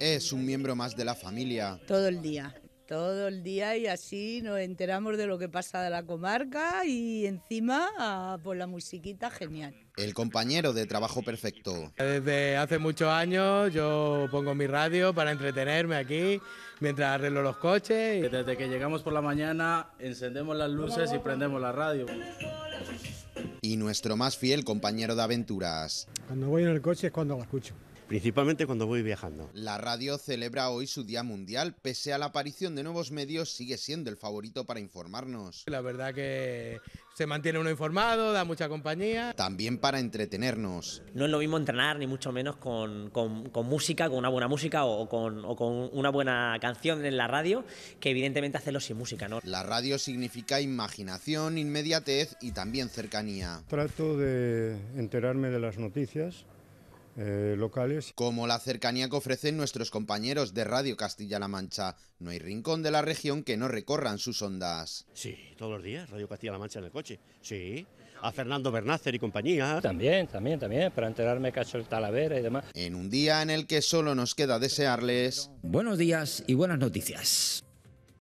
Es un miembro más de la familia. Todo el día, todo el día y así nos enteramos de lo que pasa de la comarca y encima ah, por la musiquita genial. El compañero de trabajo perfecto. Desde hace muchos años yo pongo mi radio para entretenerme aquí mientras arreglo los coches. Desde que llegamos por la mañana encendemos las luces y prendemos la radio. Y nuestro más fiel compañero de aventuras. Cuando voy en el coche es cuando lo escucho principalmente cuando voy viajando. La radio celebra hoy su Día Mundial. Pese a la aparición de nuevos medios, sigue siendo el favorito para informarnos. La verdad que se mantiene uno informado, da mucha compañía. También para entretenernos. No es lo mismo entrenar, ni mucho menos con, música, con una buena música o con, o con, una buena canción en la radio, que evidentemente hacerlo sin música. ¿no? La radio significa imaginación, inmediatez y también cercanía. Trato de enterarme de las noticias eh, locales. Como la cercanía que ofrecen nuestros compañeros de Radio Castilla-La Mancha. No hay rincón de la región que no recorran sus ondas. Sí, todos los días, Radio Castilla-La Mancha en el coche. Sí, a Fernando Bernácer y compañía. También, también, también, para enterarme que ha hecho el Talavera y demás. En un día en el que solo nos queda desearles... Buenos días y buenas noticias.